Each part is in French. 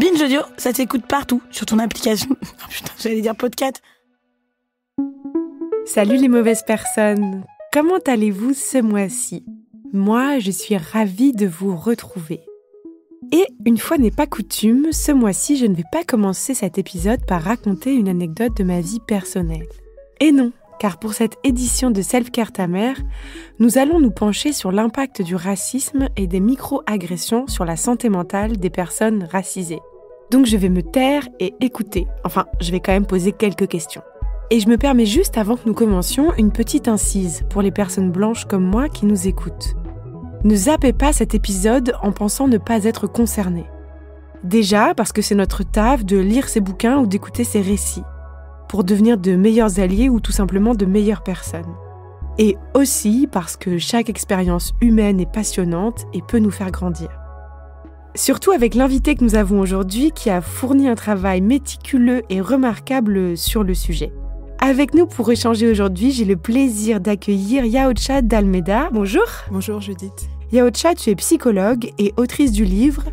Binge Audio, ça t'écoute partout, sur ton application. Oh putain, j'allais dire podcast. Salut les mauvaises personnes. Comment allez-vous ce mois-ci Moi, je suis ravie de vous retrouver. Et une fois n'est pas coutume, ce mois-ci, je ne vais pas commencer cet épisode par raconter une anecdote de ma vie personnelle. Et non, car pour cette édition de Self Care Ta nous allons nous pencher sur l'impact du racisme et des micro-agressions sur la santé mentale des personnes racisées. Donc je vais me taire et écouter. Enfin, je vais quand même poser quelques questions. Et je me permets juste avant que nous commencions une petite incise pour les personnes blanches comme moi qui nous écoutent. Ne zappez pas cet épisode en pensant ne pas être concerné. Déjà parce que c'est notre taf de lire ces bouquins ou d'écouter ces récits, pour devenir de meilleurs alliés ou tout simplement de meilleures personnes. Et aussi parce que chaque expérience humaine est passionnante et peut nous faire grandir. Surtout avec l'invité que nous avons aujourd'hui qui a fourni un travail méticuleux et remarquable sur le sujet. Avec nous pour échanger aujourd'hui, j'ai le plaisir d'accueillir Yaocha d'Almeda. Bonjour. Bonjour Judith. Yaocha, tu es psychologue et autrice du livre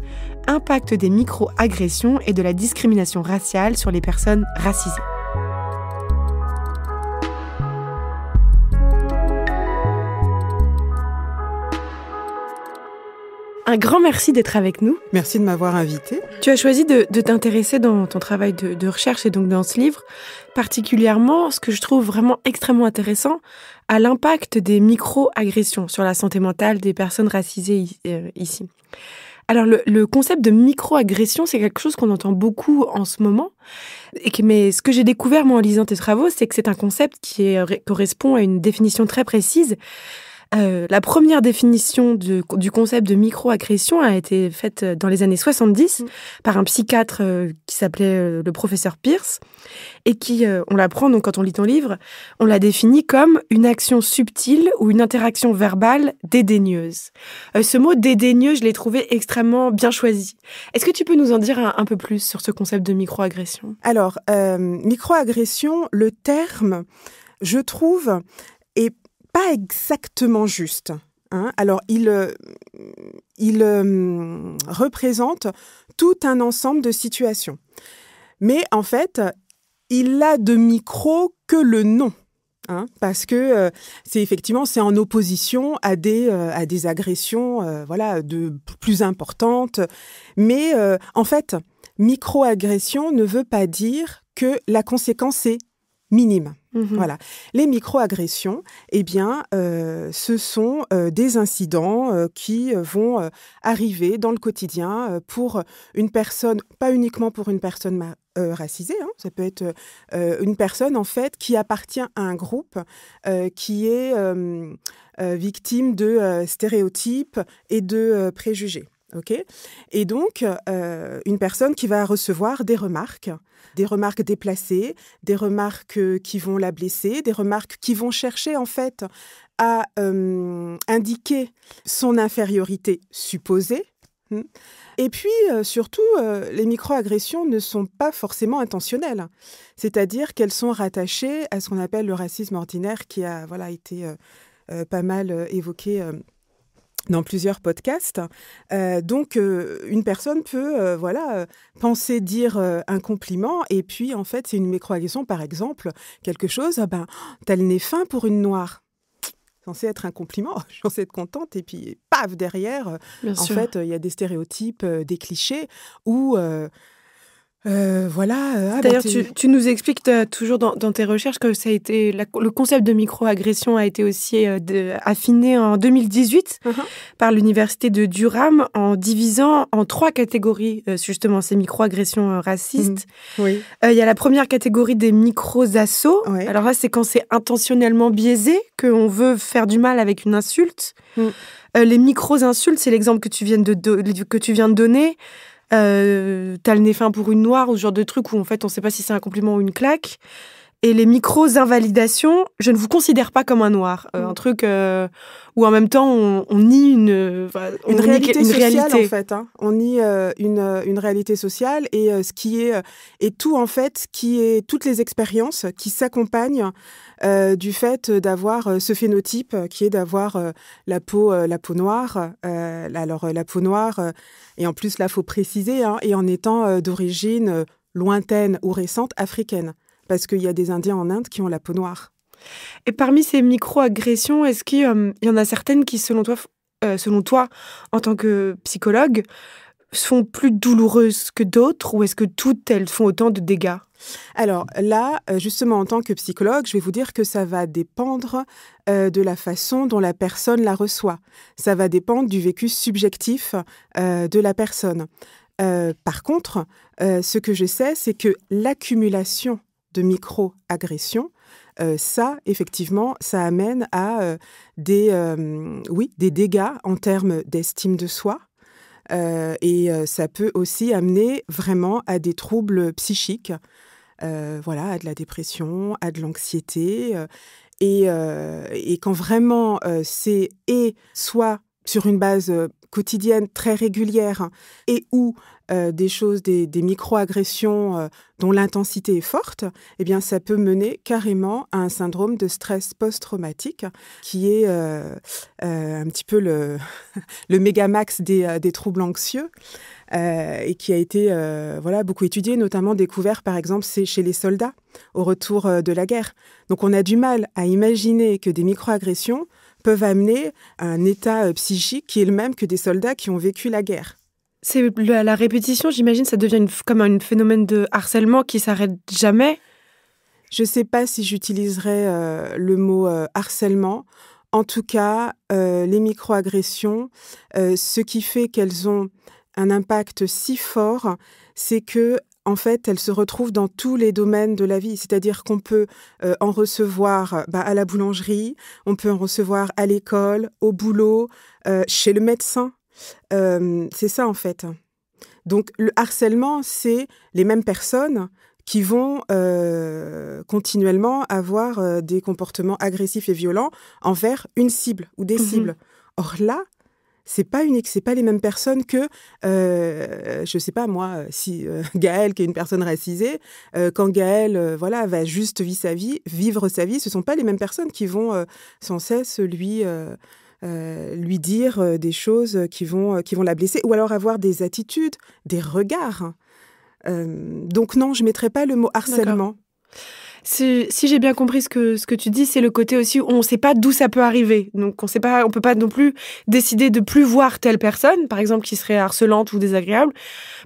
Impact des micro-agressions et de la discrimination raciale sur les personnes racisées. Un grand merci d'être avec nous. Merci de m'avoir invité. Tu as choisi de, t'intéresser dans ton travail de, recherche et donc dans ce livre, particulièrement ce que je trouve vraiment extrêmement intéressant, à l'impact des micro-agressions sur la santé mentale des personnes racisées euh, ici. Alors le, concept de micro-agression, c'est quelque chose qu'on entend beaucoup en ce moment. Et mais ce que j'ai découvert moi en lisant tes travaux, c'est que c'est un concept qui correspond à une définition très précise euh, la première définition du, concept de microagression a été faite euh, dans les années 70 mm. par un psychiatre euh, qui s'appelait le professeur Pierce et qui, on l'apprend donc quand on lit ton livre, on la définit comme une action subtile ou une interaction verbale dédaigneuse. ce mot dédaigneux, je l'ai trouvé extrêmement bien choisi. Est-ce que tu peux nous en dire un, un peu plus sur ce concept de microagression Alors, microagression, le terme je trouve, pas exactement juste. Hein. Alors, il, euh, il euh, représente tout un ensemble de situations. Mais en fait, il a de micro que le nom. Hein, parce que euh, c'est effectivement c'est en opposition à des à des agressions voilà de plus importantes mais en fait micro-agression ne veut pas dire que la conséquence est minime. Mhm. Voilà. Les microagressions, eh bien, euh, ce sont euh, des incidents euh, qui vont arriver dans le quotidien pour une personne, pas uniquement pour une personne racisée, hein. ça peut être une personne en fait qui appartient à un groupe qui est victime de stéréotypes et de préjugés. Ok, et donc, euh, une personne qui va recevoir des remarques, des remarques déplacées, des remarques euh, qui vont la blesser, des remarques qui vont chercher en fait à euh, indiquer son infériorité supposée. Hmm. Et puis, surtout, les microagressions ne sont pas forcément intentionnelles, c'est-à-dire qu'elles sont rattachées à ce qu'on appelle le racisme ordinaire qui a voilà, été pas mal évoqué dans plusieurs podcasts. Euh, donc, euh, une personne peut, euh, voilà, penser dire un compliment et puis, en fait, c'est une microagression, par exemple, quelque chose, ah ben, t'as le nez fin pour une noire censé être un compliment, censé être contente, et puis paf, derrière, en fait, il y a des stéréotypes, des clichés, où euh, voilà. Euh, ah, bah, D'ailleurs, tu, nous expliques toujours dans, tes recherches que ça a été le concept de microagression a été aussi euh, affiné en 2018 uh-huh. par l'université de Durham en divisant en trois catégories justement ces microagressions racistes. Mm. Il y a la première catégorie des micro-assauts. Alors là, c'est quand c'est intentionnellement biaisé qu'on veut faire du mal avec une insulte. Mm. les micro-insultes, c'est l'exemple que tu viens que tu viens de donner euh, t'as le nez fin pour une noire, ou ce genre de truc où en fait on sait pas si c'est un compliment ou une claque et les micros invalidations je ne vous considère pas comme un noir. Euh, mm. Un truc euh, où en même temps on, nie une, une, réalité sociale en fait. Hein. On nie euh, une, réalité sociale et ce qui est et tout en fait qui est toutes les expériences qui s'accompagnent du fait d'avoir ce phénotype qui est d'avoir la peau la peau noire. alors la peau noire et en plus là faut préciser hein, et en étant d'origine lointaine ou récente africaine parce qu'il y a des Indiens en Inde qui ont la peau noire. Et parmi ces micro-agressions, est-ce qu'il euh, y en a certaines qui, selon toi, euh, selon toi, en tant que psychologue, sont plus douloureuses que d'autres ou est-ce que toutes elles font autant de dégâts alors là, euh, justement, en tant que psychologue, je vais vous dire que ça va dépendre de la façon dont la personne la reçoit. Ça va dépendre du vécu subjectif de la personne. par contre, ce que je sais, c'est que l'accumulation de micro-agression, euh, ça, effectivement, ça amène à euh, des, euh, oui, des dégâts en termes d'estime de soi. et ça peut aussi amener vraiment à des troubles psychiques, voilà, à de la dépression, à de l'anxiété. Et, et, quand vraiment c'est et soit sur une base quotidienne très régulière et ou euh, des choses, des, des euh, dont l'intensité est forte, eh bien, ça peut mener carrément à un syndrome de stress post-traumatique qui est euh, un petit peu le, méga max des, troubles anxieux. et qui a été voilà beaucoup étudié, notamment découvert par exemple chez les soldats au retour de la guerre. Donc on a du mal à imaginer que des microagressions peuvent amener un état psychique qui est le même que des soldats qui ont vécu la guerre. C'est la, répétition, j'imagine, ça devient comme un phénomène de harcèlement qui s'arrête jamais. Je ne sais pas si j'utiliserais euh, le mot euh, harcèlement. En tout cas, euh, les microagressions, ce qui fait qu'elles ont un impact si fort, c'est que en fait, elles se retrouvent dans tous les domaines de la vie. C'est-à-dire qu'on peut en recevoir bah, à la boulangerie, on peut en recevoir à l'école, au boulot, chez le médecin. Euh, c'est ça en fait. Donc le harcèlement, c'est les mêmes personnes qui vont euh, continuellement avoir euh, des comportements agressifs et violents envers une cible ou des mhm. cibles. Or là, c'est pas une, c'est pas les mêmes personnes que, je je sais pas moi, si gaël qui est une personne racisée, quand Gaëlle voilà va juste vivre sa vie, vivre sa vie, ce sont pas les mêmes personnes qui vont sans cesse lui euh, lui dire euh, des choses qui vont, euh, qui vont la blesser, ou alors avoir des attitudes, des regards. donc non, je ne mettrai pas le mot harcèlement. Si, j'ai bien compris ce que, ce que tu dis, c'est le côté aussi où on ne sait pas d'où ça peut arriver. Donc on ne peut pas non plus décider de plus voir telle personne, par exemple, qui serait harcelante ou désagréable,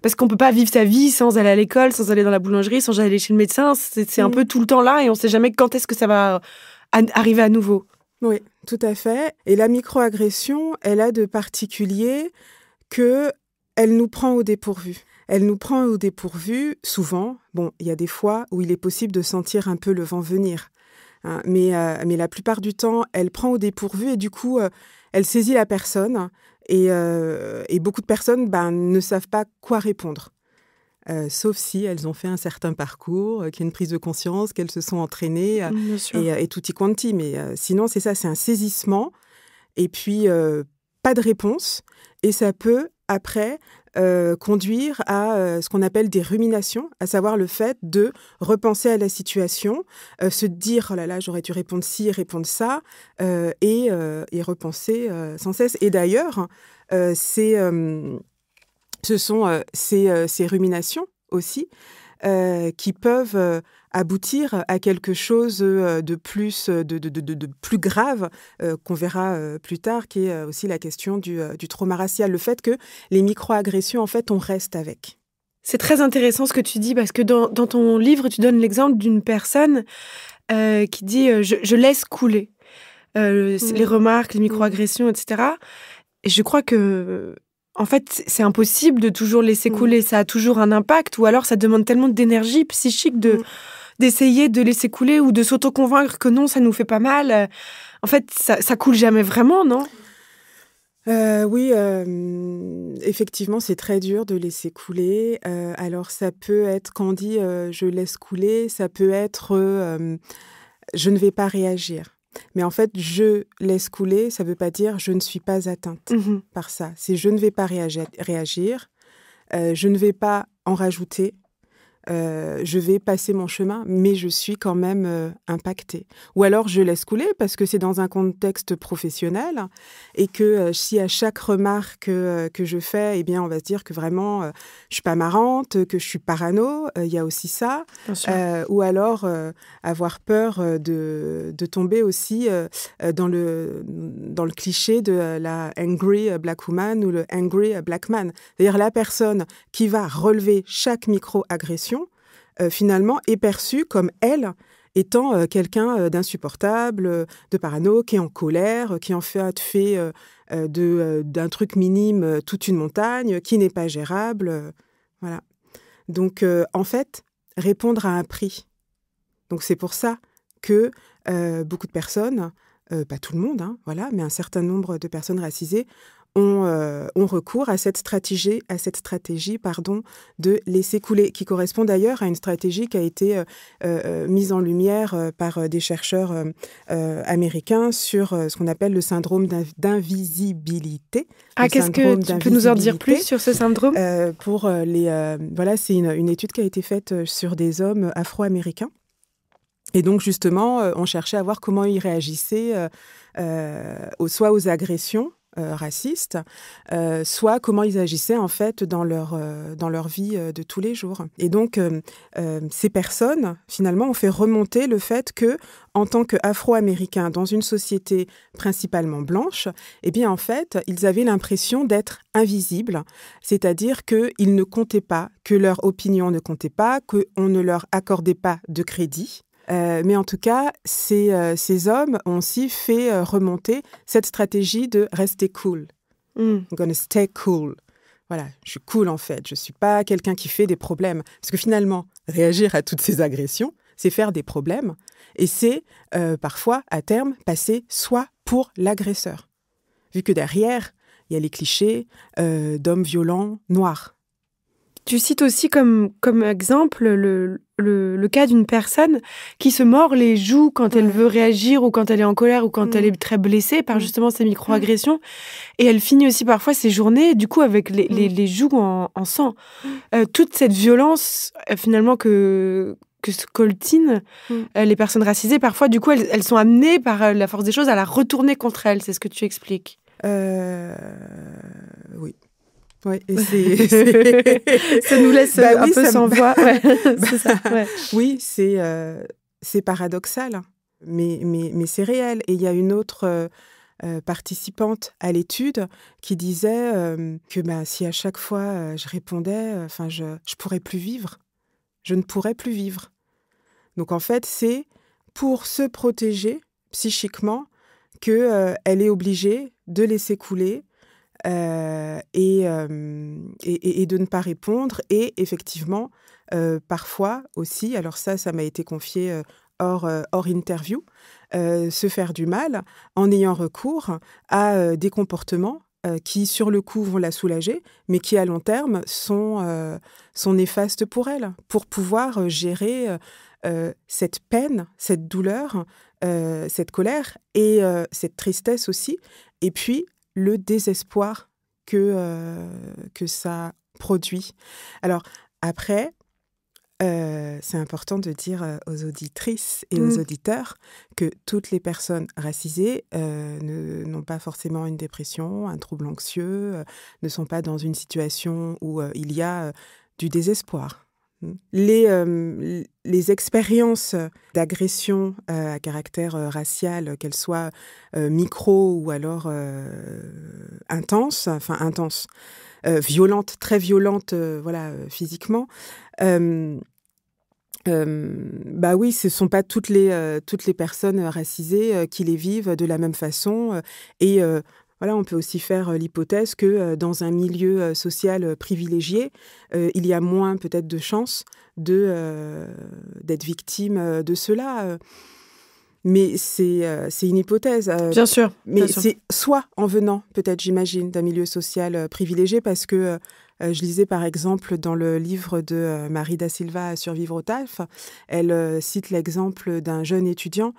parce qu'on ne peut pas vivre sa vie sans aller à l'école, sans aller dans la boulangerie, sans aller chez le médecin. C'est un mm. peu tout le temps là et on ne sait jamais quand est-ce que ça va arriver à nouveau. Oui, tout à fait. Et la microagression, elle a de particulier que elle nous prend au dépourvu. Elle nous prend au dépourvu, souvent. Bon, il y a des fois où il est possible de sentir un peu le vent venir. Hein, euh, mais, la plupart du temps, elle prend au dépourvu et du coup, euh, elle saisit la personne. Et, euh, et beaucoup de personnes ben, ne savent pas quoi répondre. Euh, sauf si elles ont fait un certain parcours, euh, qu'il y a une prise de conscience, qu'elles se sont entraînées, euh, et, tout y quanti. Mais sinon, c'est ça, c'est un saisissement, et puis pas de réponse, et ça peut, après, conduire à ce qu'on appelle des ruminations, à savoir le fait de repenser à la situation, se dire oh là là j'aurais dû répondre ci, répondre ça, et, et, repenser sans cesse. Et d'ailleurs, c'est ce sont euh, euh, ces, ruminations aussi euh, qui peuvent aboutir à quelque chose de plus, de, plus grave qu'on verra plus tard, qui est aussi la question du, trauma racial, le fait que les microagressions, en fait, on reste avec. C'est très intéressant ce que tu dis parce que dans, ton livre, tu donnes l'exemple d'une personne qui dit je, laisse couler mmh. les remarques, les microagressions, etc. Et je crois que en fait, c'est impossible de toujours laisser mm. couler. Ça a toujours un impact, ou alors ça demande tellement d'énergie psychique de mm. d'essayer de laisser couler ou de s'auto-convaincre que non, ça nous fait pas mal. En fait, ça, coule jamais vraiment, non euh, oui, euh, effectivement, c'est très dur de laisser couler. Euh, alors, ça peut être, quand on dit je laisse couler, ça peut être je ne vais pas réagir. Mais en fait, je laisse couler, ça ne veut pas dire je ne suis pas atteinte mhm. par ça. C'est je ne vais pas réagir, euh, je ne vais pas en rajouter, euh, je vais passer mon chemin, mais je suis quand même euh, impactée. Ou alors je laisse couler parce que c'est dans un contexte professionnel et que euh, si à chaque remarque que je fais, eh bien on va se dire que vraiment je suis pas marrante, que je suis parano, il y a aussi ça. ou alors avoir peur de, tomber aussi dans, le, dans le cliché de la angry black woman ou le angry black man. cest la personne qui va relever chaque micro-agression euh, finalement, est perçue comme elle étant euh, quelqu'un euh, d'insupportable, de parano, qui est en colère, qui en fait, fait d'un truc minime toute une montagne, qui n'est pas gérable. Voilà. Donc, en fait, répondre à un prix. Donc, c'est pour ça que beaucoup de personnes, pas tout le monde, hein, voilà, mais un certain nombre de personnes racisées euh, ont, recours à cette stratégie, à cette stratégie pardon, de laisser couler, qui correspond d'ailleurs à une stratégie qui a été euh, euh, mise en lumière par des chercheurs américains sur ce qu'on appelle le syndrome d'invisibilité. Ah, qu'est-ce que tu peux nous en dire plus sur ce syndrome Pour les, voilà, c'est une, étude qui a été faite sur des hommes afro-américains. Et donc justement, on cherchait à voir comment ils réagissaient, soit aux agressions, euh, racistes, euh, soit comment ils agissaient en fait dans leur, euh, dans leur vie de tous les jours. Et donc ces personnes finalement ont fait remonter le fait que en tant qu'afro-américains dans une société principalement blanche, eh bien en fait ils avaient l'impression d'être invisibles, c'est-à-dire qu'ils ne comptaient pas, que leur opinion ne comptait pas, qu'on ne leur accordait pas de crédit euh, mais en tout cas, ces, euh, hommes ont aussi fait euh, remonter cette stratégie de rester cool. Mm. I'm stay cool. Voilà, je suis cool en fait. Je suis pas quelqu'un qui fait des problèmes. Parce que finalement, réagir à toutes ces agressions, c'est faire des problèmes. Et c'est parfois, à terme, passer soit pour l'agresseur. Vu que derrière, il y a les clichés d'hommes violents noirs. Tu cites aussi comme, comme exemple le, le, cas d'une personne qui se mord les joues quand elle veut réagir ou quand elle est en colère ou quand mm. elle est très blessée par mm. justement ces mm. microagressions. Et elle finit aussi parfois ses journées, du coup, avec les, joues en, sang. Euh, toute cette violence, euh, finalement, que que euh, les personnes racisées. Parfois, du coup, elles, sont amenées par la force des choses à la retourner contre elles. C'est ce que tu expliques. Euh... Oui, c'est. ça nous laisse bah euh, un peu sans voix. Bah oui, c'est euh, paradoxal, mais, c'est réel. Et il y a une autre. Euh, participante à l'étude qui disait que bah, si à chaque fois je répondais, enfin je ne pourrais plus vivre, je ne pourrais plus vivre. Donc en fait, c'est pour se protéger psychiquement qu'elle est obligée de laisser couler euh, euh, et, et, de ne pas répondre. Et effectivement, euh, parfois aussi, alors ça, ça m'a été confié hors, hors interview, se faire du mal en ayant recours à des comportements qui, sur le coup, vont la soulager, mais qui, à long terme, sont, sont néfastes pour elle, pour pouvoir gérer cette peine, cette douleur, cette colère et cette tristesse aussi, et puis le désespoir euh, que, ça produit. Alors après, euh, c'est important de dire euh, aux auditrices et aux mm. auditeurs que toutes les personnes racisées n'ont pas forcément une dépression, un trouble anxieux, ne sont pas dans une situation où il y a du désespoir. Les, euh, les expériences d'agression euh, à caractère euh, racial, qu'elles soient micro ou alors intense enfin intense violente très violentes, voilà, physiquement, bah oui, ce ne sont pas toutes les, toutes les personnes racisées qui les vivent de la même façon. et on peut aussi faire euh, l'hypothèse que euh, dans un milieu euh, social privilégié, il y a moins peut-être de chances d'être victime de cela. Mais c'est, c'est une hypothèse. bien sûr. Mais c'est soit en venant, peut-être, j'imagine, d'un milieu social privilégié, parce que euh, je lisais par exemple dans le livre de euh, Marie da Silva, Survivre au TAF, elle euh, cite l'exemple d'un jeune étudiant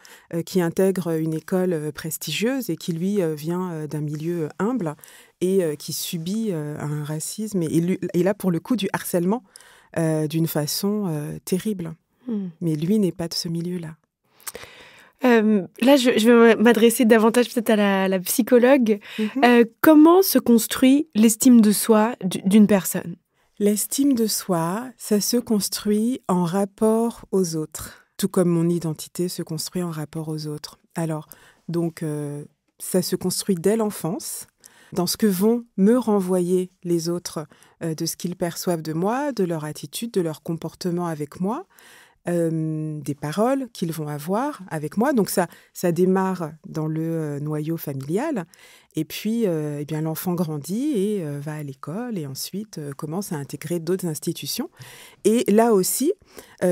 qui intègre une école prestigieuse et qui lui vient d'un milieu humble et qui subit un racisme et, là pour le coup du harcèlement d'une façon terrible. Mmh. Mais lui n'est pas de ce milieu-là. Euh, là, je, vais m'adresser davantage peut-être à la, psychologue. Mhm. Euh, comment se construit l'estime de soi d'une personne L'estime de soi, ça se construit en rapport aux autres, tout comme mon identité se construit en rapport aux autres. Alors, donc, euh, ça se construit dès l'enfance dans ce que vont me renvoyer les autres de ce qu'ils perçoivent de moi, de leur attitude, de leur comportement avec moi. Euh, des paroles qu'ils vont avoir avec moi. Donc ça, ça démarre dans le euh, noyau familial. Et puis, euh, eh bien l'enfant grandit et va à l'école et ensuite commence à intégrer d'autres institutions. Et là aussi,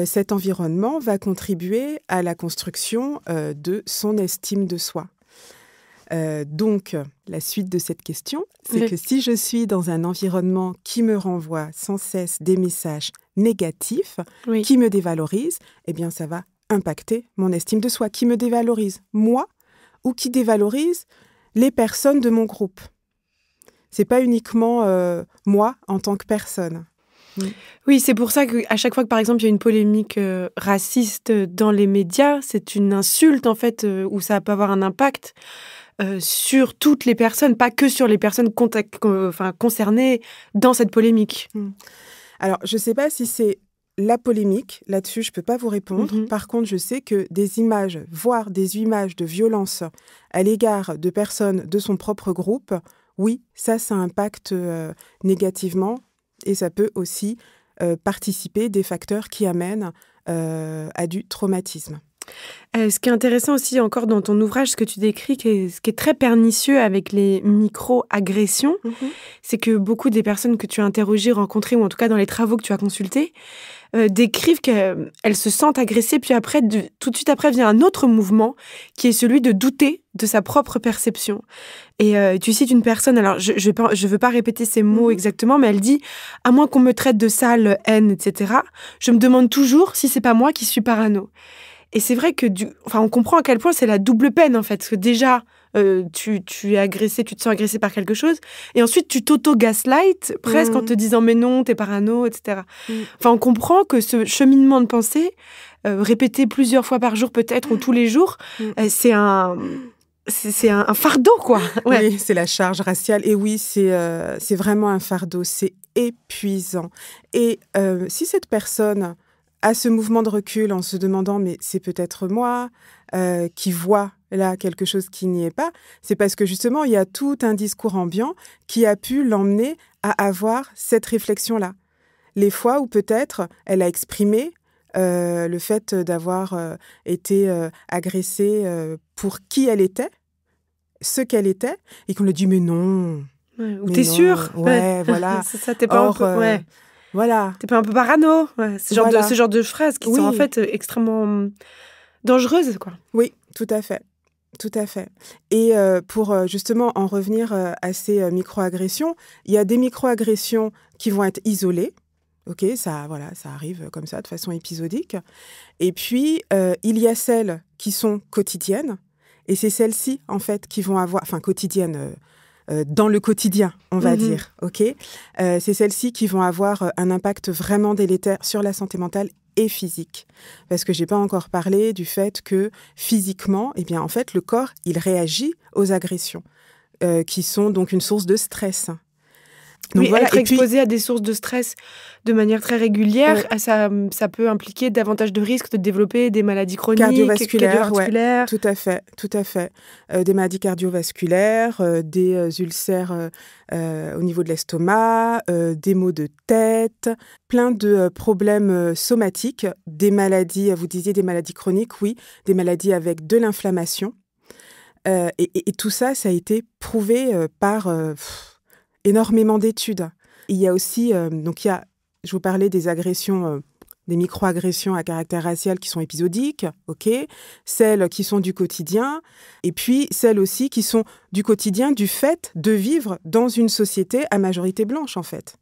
cet environnement va contribuer à la construction de son estime de soi. Euh, donc, la suite de cette question, c'est que si je suis dans un environnement qui me renvoie sans cesse des messages négatifs, qui me dévalorise, eh bien, ça va impacter mon estime de soi, qui me dévalorise, moi, ou qui dévalorise les personnes de mon groupe. C'est pas uniquement euh, moi en tant que personne. Mm. Oui, c'est pour ça qu'à chaque fois que, par exemple, il y a une polémique euh, raciste dans les médias, c'est une insulte, en fait, où ça peut avoir un impact. Euh, sur toutes les personnes, pas que sur les personnes enfin, concernées dans cette polémique hmm. Alors, je ne sais pas si c'est la polémique, là-dessus, je ne peux pas vous répondre. Mhm. Par contre, je sais que des images, voire des images de violence à l'égard de personnes de son propre groupe, oui, ça, ça impacte euh, négativement et ça peut aussi euh, participer des facteurs qui amènent à du traumatisme. Euh, ce qui est intéressant aussi encore dans ton ouvrage, ce que tu décris, ce qui est très pernicieux avec les micro-agressions, mhm. c'est que beaucoup des personnes que tu as interrogées, rencontrées, ou en tout cas dans les travaux que tu as consultés, euh, décrivent qu'elles se sentent agressées, puis après, tout de suite après vient un autre mouvement qui est celui de douter de sa propre perception. Et euh, tu cites une personne, alors je ne veux pas répéter ces mots mhm. exactement, mais elle dit À moins qu'on me traite de sale haine, etc., je me demande toujours si c'est pas moi qui suis parano. Et c'est vrai que du, enfin, on comprend à quel point c'est la double peine en fait, parce que déjà euh, tu, tu es agressé, tu te sens agressé par quelque chose, et ensuite tu t'auto-gaslight presque en mm. te disant mais non, t'es parano, etc. Mm. Enfin, on comprend que ce cheminement de pensée euh, répété plusieurs fois par jour peut-être ou mm. tous les jours, euh, c'est un c'est un, fardeau, quoi. Oui, c'est la charge raciale. Et oui, c'est c'est vraiment un fardeau. C'est épuisant. Et si cette personne à ce mouvement de recul en se demandant mais c'est peut-être moi euh, qui vois là quelque chose qui n'y est pas, c'est parce que justement il y a tout un discours ambiant qui a pu l'emmener à avoir cette réflexion-là. Les fois où peut-être elle a exprimé euh, le fait d'avoir euh, été agressée pour qui elle était, ce qu'elle était, et qu'on lui dit mais non. ou t'es sûr Ouais, voilà. ça, t'es pas un voilà. T'es pas un peu parano ce, genre de, ce phrases qui sont en fait euh, extrêmement hum, dangereuses, quoi. Oui, tout à fait. Tout à fait. Et euh, pour euh, justement en revenir à ces micro-agressions, il y a des micro-agressions qui vont être isolées. Ok, ça, voilà, ça arrive comme ça de façon épisodique. Et puis il y a celles qui sont quotidiennes, et c'est celles-ci en fait qui vont avoir, enfin quotidiennes, euh, dans le quotidien, on va mhm. dire. Ok, euh, c'est celles-ci qui vont avoir euh, un impact vraiment délétère sur la santé mentale et physique. Parce que j'ai pas encore parlé du fait que physiquement, et eh bien en fait, le corps il réagit aux agressions. qui sont donc une source de stress. Donc voilà, être exposé à des sources de stress de manière très régulière, ah, ça, ça peut impliquer davantage de risques de développer des maladies chroniques, cardiovasculaires. cardiovasculaires. tout à fait, tout à fait. Euh, des maladies cardiovasculaires, euh, des euh, ulcères au niveau de l'estomac, des maux de tête, plein de problèmes somatiques, des maladies, vous disiez des maladies chroniques, oui, des maladies avec de l'inflammation. Et, tout ça, ça a été prouvé par énormément d'études. Il y a aussi, euh, donc il y a, je vous parlais des agressions, euh, des micro-agressions à caractère racial qui sont épisodiques, ok, celles qui sont du quotidien, et puis celles aussi qui sont du quotidien du fait de vivre dans une société à majorité blanche en fait.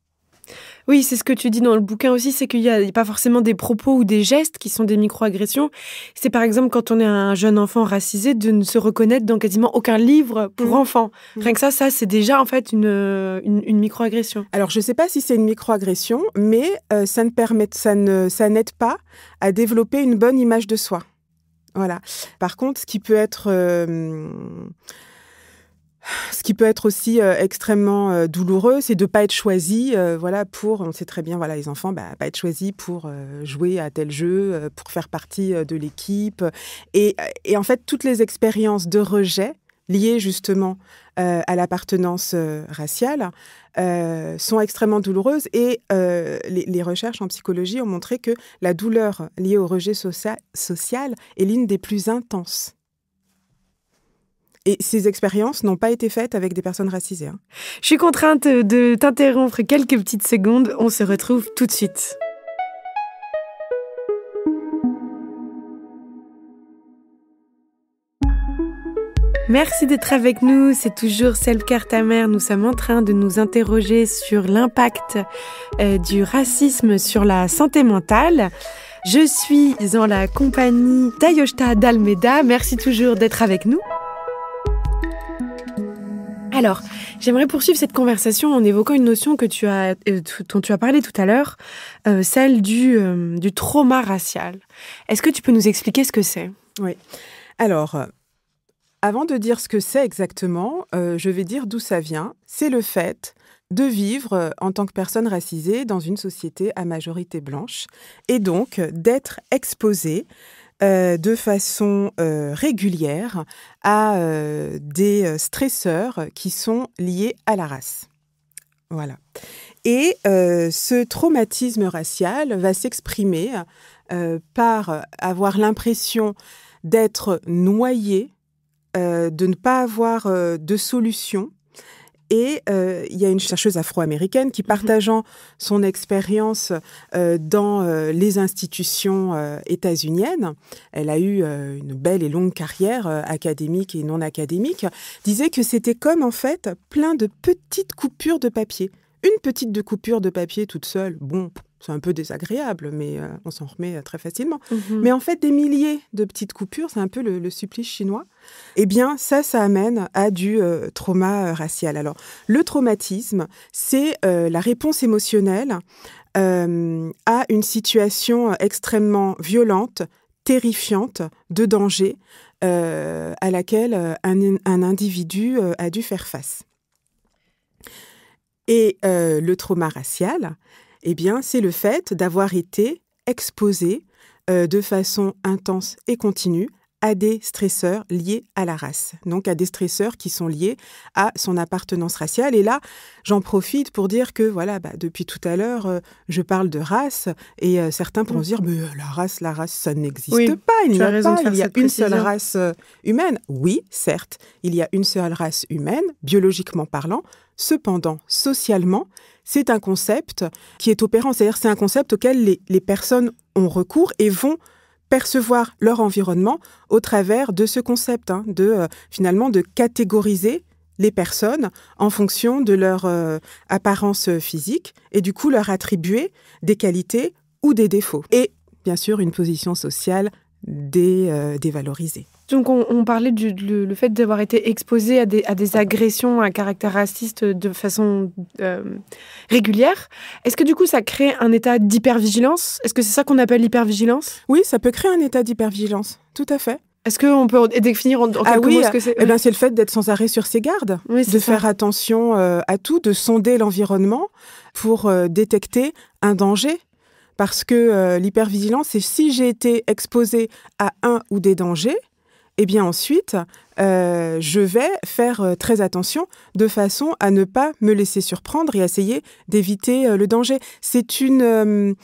Oui, c'est ce que tu dis dans le bouquin aussi, c'est qu'il n'y a pas forcément des propos ou des gestes qui sont des micro-agressions. C'est par exemple quand on est un jeune enfant racisé de ne se reconnaître dans quasiment aucun livre pour mmh. enfants. Mmh. Rien que ça, ça c'est déjà en fait une, une, une microagression. Alors je ne sais pas si c'est une micro-agression, mais euh, ça ne permet, ça ne, ça n'aide pas à développer une bonne image de soi. Voilà. Par contre, ce qui peut être euh, ce qui peut être aussi euh, extrêmement euh, douloureux, c'est de ne pas être choisi, euh, voilà, pour, on sait très bien, voilà, les enfants, bah, pas être choisi pour jouer à tel jeu, pour faire partie de l'équipe. Et, en fait, toutes les expériences de rejet liées justement à l'appartenance raciale sont extrêmement douloureuses. Et les, recherches en psychologie ont montré que la douleur liée au rejet social est l'une des plus intenses et ces expériences n'ont pas été faites avec des personnes racisées. Hein. Je suis contrainte de t'interrompre quelques petites secondes. On se retrouve tout de suite. Merci d'être avec nous. C'est toujours celle carte ta mère. Nous sommes en train de nous interroger sur l'impact euh, du racisme sur la santé mentale. Je suis en la compagnie d'Ayoshta Dalmeda. Merci toujours d'être avec nous. Alors, j'aimerais poursuivre cette conversation en évoquant une notion que tu as, euh, dont tu as parlé tout à l'heure, euh, celle du, euh, du trauma racial. Est-ce que tu peux nous expliquer ce que c'est Oui. Alors, avant de dire ce que c'est exactement, je vais dire d'où ça vient. C'est le fait de vivre en tant que personne racisée dans une société à majorité blanche et donc d'être exposée euh, de façon euh, régulière à euh, des stresseurs qui sont liés à la race. Voilà. Et ce traumatisme racial va s'exprimer par avoir l'impression d'être noyé, de ne pas avoir de solution et euh, il y a une chercheuse afro-américaine qui, mhm. partageant son expérience euh, dans euh, les institutions états-uniennes, elle a eu une belle et longue carrière académique et non académique, disait que c'était comme en fait plein de petites coupures de papier. Une petite de coupure de papier toute seule, bon, c'est un peu désagréable, mais euh, on s'en remet euh, très facilement. Mhm. Mais en fait, des milliers de petites coupures, c'est un peu le, supplice chinois. Eh bien, ça, ça amène à du euh, trauma racial. Alors, le traumatisme, c'est la réponse émotionnelle à une situation extrêmement violente, terrifiante, de danger, à laquelle un individu a dû faire face. Et euh, le trauma racial, eh bien, c'est le fait d'avoir été exposé euh, de façon intense et continue à des stresseurs liés à la race, donc à des stresseurs qui sont liés à son appartenance raciale. Et là, j'en profite pour dire que, voilà, bah, depuis tout à l'heure, euh, je parle de race, et certains pourront se dire, mais la race, la race, ça n'existe pas, il n'y a, pas, il y a une seule race humaine. Oui, certes, il y a une seule race humaine, biologiquement parlant, Cependant, socialement, c'est un concept qui est opérant, c'est-à-dire c'est un concept auquel les, personnes ont recours et vont percevoir leur environnement au travers de ce concept, hein, de euh, finalement de catégoriser les personnes en fonction de leur euh, apparence euh, physique et du coup leur attribuer des qualités ou des défauts. Et bien sûr une position sociale dé, Donc on, parlait du fait d'avoir été exposé à des, agressions à caractère raciste de façon euh, régulière. Est-ce que du coup ça crée un état d'hypervigilance Est-ce que c'est ça qu'on appelle l'hypervigilance Oui, ça peut créer un état d'hypervigilance, tout à fait. Est-ce qu'on peut définir en, ah quelques ce que c'est eh ben, C'est le fait d'être sans arrêt sur ses gardes, de faire attention euh, à tout, de sonder l'environnement pour euh, détecter un danger parce que euh, l'hypervigilance, c'est si j'ai été exposé à un ou des dangers, et eh bien ensuite, euh, je vais faire euh, très attention de façon à ne pas me laisser surprendre et essayer d'éviter le danger. C'est une,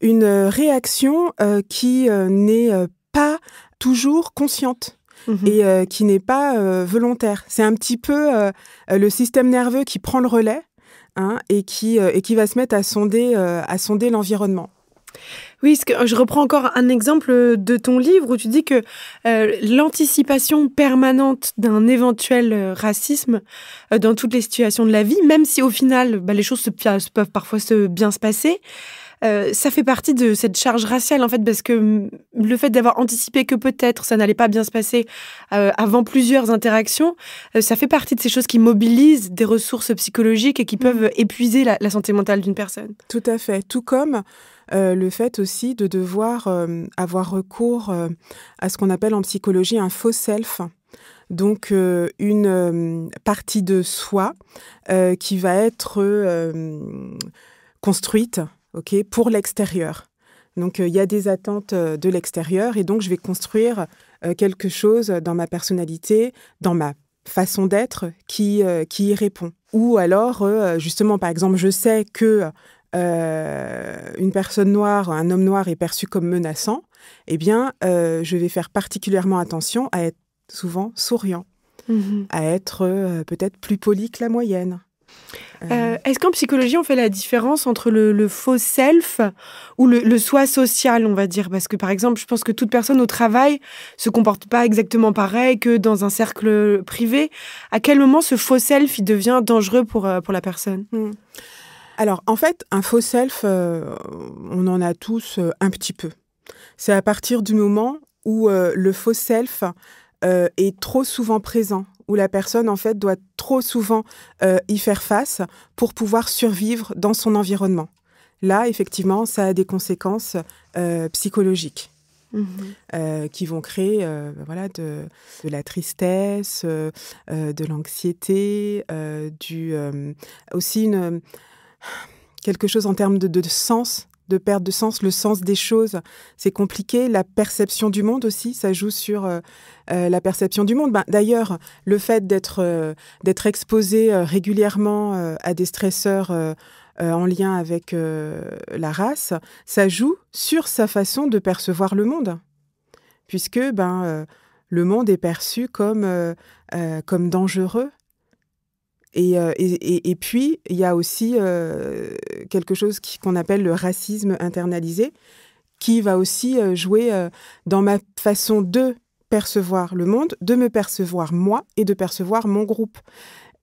une réaction mmh qui n'est pas toujours consciente. et qui n'est pas volontaire. C'est un petit peu le système nerveux qui prend le relais et, qui, euh, et qui va se mettre à sonder, euh, à sonder l'environnement. Oui, euh, je reprends encore un exemple de ton livre où tu dis que l'anticipation permanente d'un éventuel racisme dans toutes les situations de la vie, même si au final bah, les choses peuvent parfois se bien se passer, euh, ça fait partie de cette charge raciale en fait parce que hum, le fait d'avoir anticipé que peut-être ça n'allait pas bien se passer euh, avant plusieurs interactions, euh, ça fait partie de ces choses qui mobilisent des ressources psychologiques et qui mmh. peuvent épuiser la, santé mentale d'une personne. Tout à fait, tout comme le fait aussi de devoir avoir recours à ce qu'on appelle en psychologie un faux self donc une partie de soi qui va être construite ok, pour l'extérieur. Donc euh, il y a des attentes euh, de l'extérieur et donc je vais construire euh, quelque chose dans ma personnalité, dans ma façon d'être qui, y répond. Ou alors, justement, par exemple, je sais que une personne noire, un homme noir est perçu comme menaçant, eh bien, je vais faire particulièrement attention à être souvent souriant, mmh à être peut-être plus poli que la moyenne, euh, euh, est-ce qu'en psychologie, on fait la différence entre le, faux self ou le, soi social, on va dire Parce que, par exemple, je pense que toute personne au travail se comporte pas exactement pareil que dans un cercle privé. À quel moment ce faux self, il devient dangereux pour, euh, pour la personne hmm. Alors, en fait, un faux self, on en a tous un petit peu. C'est à partir du moment où le faux self est trop souvent présent où la personne en fait doit trop souvent euh, y faire face pour pouvoir survivre dans son environnement. Là, effectivement, ça a des conséquences euh, psychologiques. Mm-hmm. Euh, qui vont créer bah, voilà, de, la tristesse, de l'anxiété, du aussi quelque chose en termes de sens de perte de sens, le sens des choses, c'est compliqué. La perception du monde aussi, ça joue sur euh, euh, la perception du monde. Ben, d'ailleurs, le fait d'être euh, d'être exposé régulièrement à des stresseurs en lien avec la race, ça joue sur sa façon de percevoir le monde, puisque ben le monde est perçu comme comme dangereux euh, et, puis, il y a aussi euh, quelque chose qu'on appelle le racisme internalisé, qui va aussi euh, jouer dans ma façon de percevoir le monde, de me percevoir moi et de percevoir mon groupe.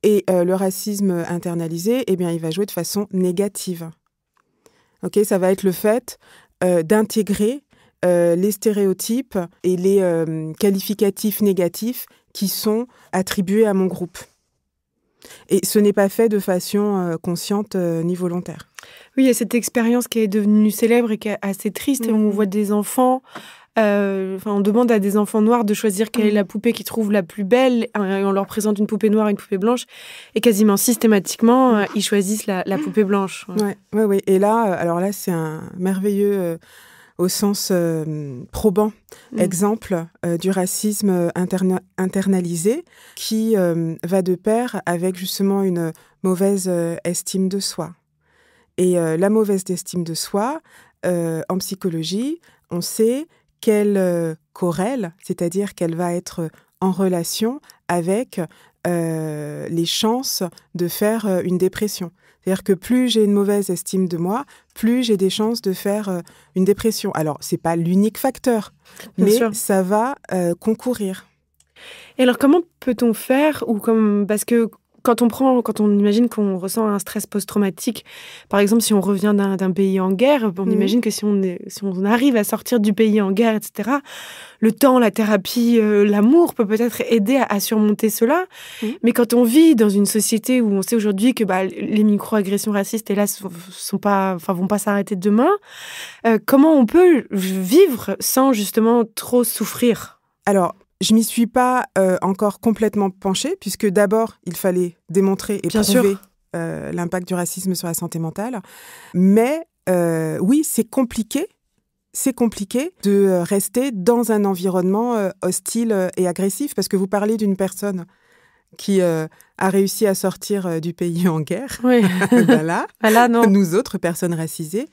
Et le racisme internalisé, eh bien, il va jouer de façon négative. Ok, ça va être le fait d'intégrer les stéréotypes et les qualificatifs négatifs qui sont attribués à mon groupe. Et ce n'est pas fait de façon euh, consciente euh, ni volontaire. Oui, il y a cette expérience qui est devenue célèbre et qui est assez triste. on mm-hmm. voit des enfants euh, on demande à des enfants noirs de choisir quelle est mm-hmm. la poupée qu'ils trouvent la plus belle. on leur présente une poupée noire et une poupée blanche. Et quasiment systématiquement, ils choisissent la, mm. poupée blanche. Et là, alors là, c'est un merveilleux au sens euh, probant, mm. exemple euh, du racisme euh, internalisé qui va de pair avec justement une mauvaise estime de soi. Et la mauvaise estime de soi, en psychologie, on sait qu'elle corrèle, c'est-à-dire qu'elle va être en relation avec les chances de faire une dépression. C'est-à-dire que plus j'ai une mauvaise estime de moi, plus j'ai des chances de faire euh, une dépression. Alors, c'est pas l'unique facteur, mais ça va euh, concourir. Et alors, comment peut-on faire ou comme parce que quand on prend, quand on imagine qu'on ressent un stress post-traumatique, par exemple, si on revient d'un pays en guerre, on mhm. imagine que si on, est, si on arrive à sortir du pays en guerre, etc., le temps, la thérapie, euh, l'amour peut peut-être aider à, surmonter cela. Mhm. Mais quand on vit dans une société où on sait aujourd'hui que bah, les micro-agressions racistes, hélas, sont pas, enfin, vont pas s'arrêter demain, euh, comment on peut vivre sans justement trop souffrir alors, je m'y suis pas euh, encore complètement penchée, puisque d'abord, il fallait démontrer et prouver euh, l'impact du racisme sur la santé mentale. Mais euh, oui, c'est compliqué. C'est compliqué de rester dans un environnement hostile et agressif, parce que vous parlez d'une personne qui a réussi à sortir du pays en guerre. Oui. Bah là, bah nous autres personnes racisées,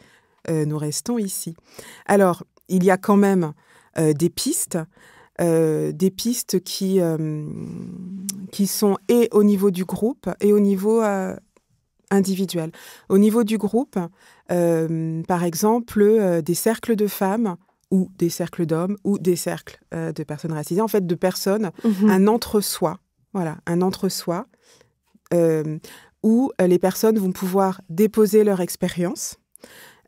nous restons ici. Alors, il y a quand même des pistes. Euh, des pistes qui, euh, qui sont et au niveau du groupe et au niveau euh, individuel. Au niveau du groupe, par exemple, des cercles de femmes ou des cercles d'hommes ou des cercles de personnes racisées, en fait de personnes, mhm. un entre-soi. Voilà, un entre-soi où les personnes vont pouvoir déposer leur expérience.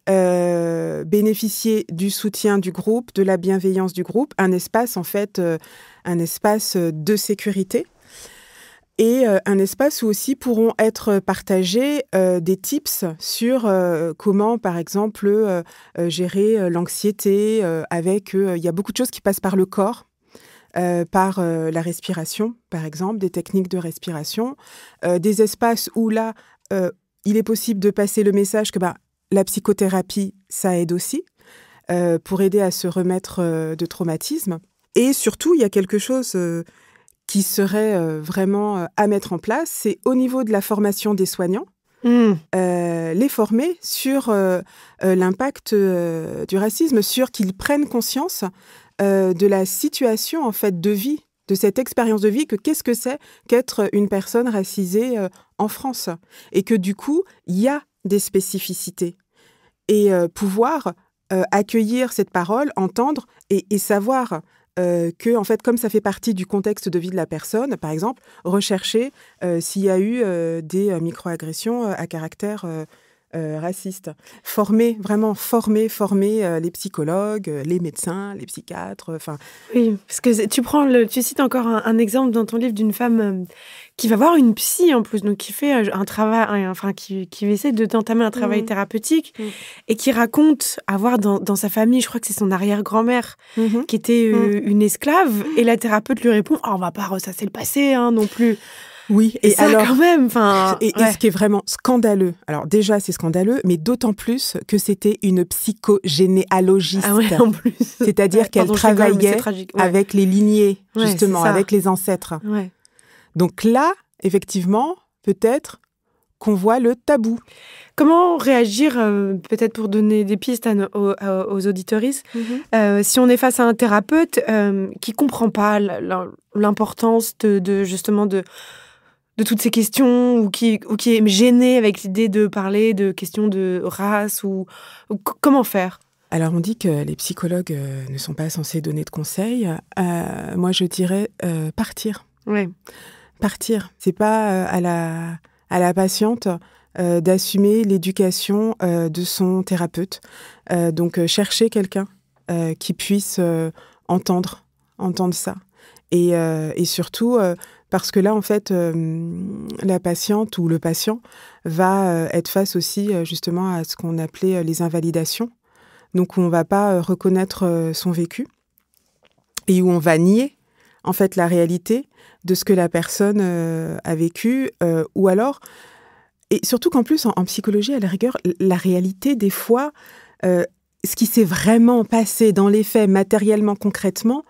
Euh, bénéficier du soutien du groupe, de la bienveillance du groupe, un espace en fait, euh, un espace euh, de sécurité et un espace où aussi pourront être partagés des tips sur comment, par exemple, gérer l'anxiété avec... il y a beaucoup de choses qui passent par le corps. par la respiration, par exemple, des techniques de respiration, des espaces où là, il est possible de passer le message que bah, la psychothérapie, ça aide aussi euh, pour aider à se remettre euh, de traumatisme. Et surtout, il y a quelque chose euh, qui serait vraiment à mettre en place, c'est au niveau de la formation des soignants, mmh. les former sur l'impact du racisme, sur qu'ils prennent conscience de la situation en fait de vie, de cette expérience de vie, que qu'est-ce que c'est qu'être une personne racisée en France, et que du coup il y a des spécificités et euh, pouvoir euh, accueillir cette parole, entendre et, savoir euh, que, en fait, comme ça fait partie du contexte de vie de la personne, par exemple, rechercher s'il y a eu des microagressions à caractère raciste euh, racistes. Former, vraiment former, former euh, les psychologues, euh, les médecins, les psychiatres. Enfin. Oui, parce que tu prends, le, tu cites encore un, exemple dans ton livre d'une femme qui va voir une psy en plus, donc qui fait un travail, enfin qui, qui essaie de d'entamer un travail mmh. thérapeutique mmh. et qui raconte avoir dans, sa famille, je crois que c'est son arrière-grand-mère mmh. qui était une esclave et la thérapeute lui répond, ah, on va pas ressasser le passé hein, non plus. Oui, et, alors même, enfin, et, ce qui est vraiment scandaleux. Alors déjà, c'est scandaleux, mais d'autant plus que c'était une psychogénéalogiste. Ah en plus. C'est-à-dire qu'elle travaillait avec les lignées, justement, avec les ancêtres. Donc là, effectivement, peut-être qu'on voit le tabou. Comment réagir, euh, peut-être pour donner des pistes à aux, auditoristes, mhm. euh, si on est face à un thérapeute qui euh, qui comprend pas l'importance de, justement de de toutes ces questions ou qui, qui est gêné avec l'idée de parler de questions de race ou, comment faire alors on dit que les psychologues euh, ne sont pas censés donner de conseils. Euh, moi je dirais euh, partir. Oui. Partir. C'est pas à la à la patiente d'assumer l'éducation de son thérapeute. donc chercher quelqu'un qui puisse entendre entendre ça. Et, et surtout parce que là, en fait, euh, la patiente ou le patient va euh, être face aussi euh, justement à ce qu'on appelait les invalidations. Donc où on ne va pas reconnaître son vécu et où on va nier en fait la réalité de ce que la personne a vécu ou alors et surtout qu'en plus, en, psychologie, à la rigueur, la réalité, des fois, ce qui s'est vraiment passé dans les faits, matériellement, concrètement,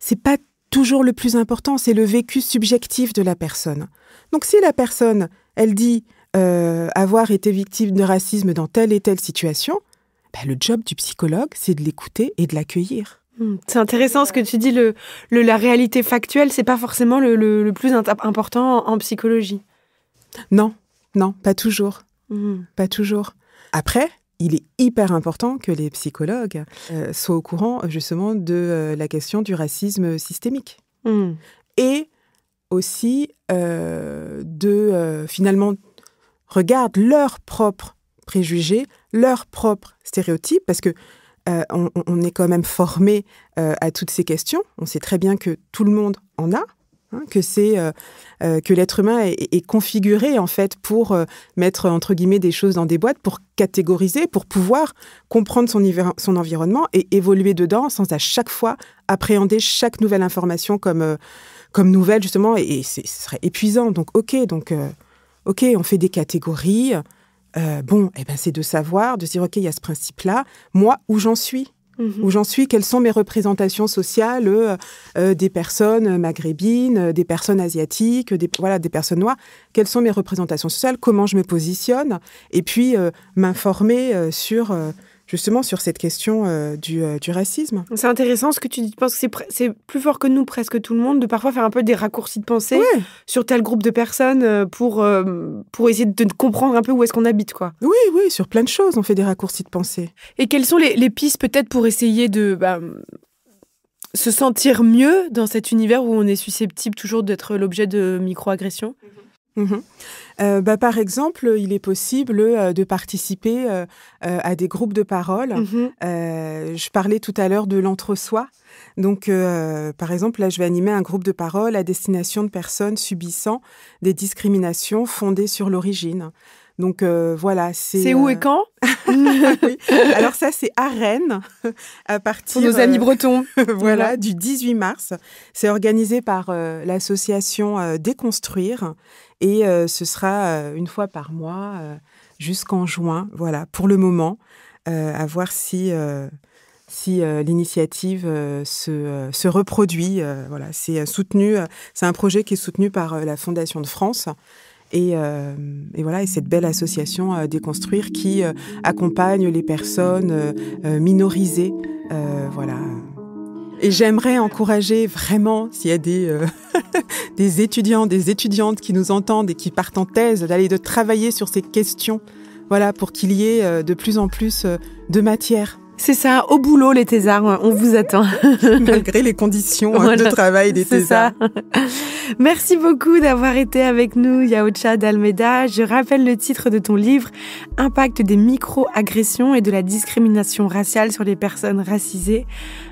c'est pas toujours le plus important, c'est le vécu subjectif de la personne. Donc si la personne, elle dit euh, avoir été victime de racisme dans telle et telle situation, bah, le job du psychologue, c'est de l'écouter et de l'accueillir. Hmm, c'est intéressant ce que tu dis, le, la réalité factuelle, c'est pas forcément le, plus important en, psychologie. Non, non, pas toujours. Hmm. Pas toujours. Après, il est hyper important que les psychologues euh, soient au courant euh, justement de euh, la question du racisme systémique. Hmm. Et aussi de finalement regarde leurs propres préjugés, leurs propres stéréotypes, parce que on, est quand même formé à toutes ces questions. On sait très bien que tout le monde en a, Hein, que c'est euh, euh, que l'être humain est, configuré en fait pour euh, mettre entre guillemets des choses dans des boîtes, pour catégoriser, pour pouvoir comprendre son, son environnement et évoluer dedans sans à chaque fois appréhender chaque nouvelle information comme comme nouvelle justement et, ce serait épuisant. Donc ok, donc ok, on fait des catégories. bon, et eh ben c'est de savoir, de dire ok, il y a ce principe là. Moi où j'en suis Mhm. Où j'en suis, quelles sont mes représentations sociales euh, euh, des personnes maghrébines, euh, des personnes asiatiques, des, voilà, des personnes noires, quelles sont mes représentations sociales, comment je me positionne, et puis m'informer sur justement sur cette question euh, euh, du, racisme. C'est intéressant ce que tu dis. Je pense que c'est plus fort que nous, presque tout le monde, de parfois faire un peu des raccourcis de pensée sur tel groupe de personnes euh, pour, pour essayer de comprendre un peu où est-ce qu'on habite. quoi. Oui, oui, sur plein de choses, on fait des raccourcis de pensée. Et quelles sont les, pistes peut-être pour essayer de... Bah, se sentir mieux dans cet univers où on est susceptible toujours d'être l'objet de micro-agressions mhm. Mhm. Euh, bah, par exemple, il est possible euh, de participer euh, à des groupes de parole. Mhm. je parlais tout à l'heure de l'entre-soi. Donc, par exemple, là, je vais animer un groupe de parole à destination de personnes subissant des discriminations fondées sur l'origine. Donc euh, voilà, c'est. C'est où euh, et quand Alors ça, c'est à Rennes, à partir. Pour nos amis euh, bretons. voilà, du 18 mars. C'est organisé par l'association Déconstruire et ce sera une fois par mois jusqu'en juin. Voilà, pour le moment, à voir si si l'initiative se, se, reproduit. voilà, c'est soutenu, c'est un projet qui est soutenu par la Fondation de France et, euh, et, voilà, et cette belle association à euh, Déconstruire qui euh, accompagne les personnes minorisées. voilà. Et j'aimerais encourager vraiment, s'il y a des, des étudiants, des étudiantes qui nous entendent et qui partent en thèse, d'aller de travailler sur ces questions. Voilà, pour qu'il y ait de plus en plus de matière c'est ça, au boulot les thésards, on vous attend. Malgré les conditions hein, de travail des thésards. Ça. Merci beaucoup d'avoir été avec nous, Yaocha d'Almeda. Je rappelle le titre de ton livre, Impact des micro-agressions et de la discrimination raciale sur les personnes racisées.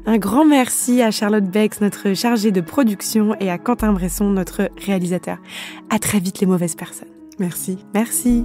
Un grand merci à Charlotte Bex, notre chargée de production, et à Quentin Bresson, notre réalisateur. À très vite les mauvaises personnes. Merci. Merci.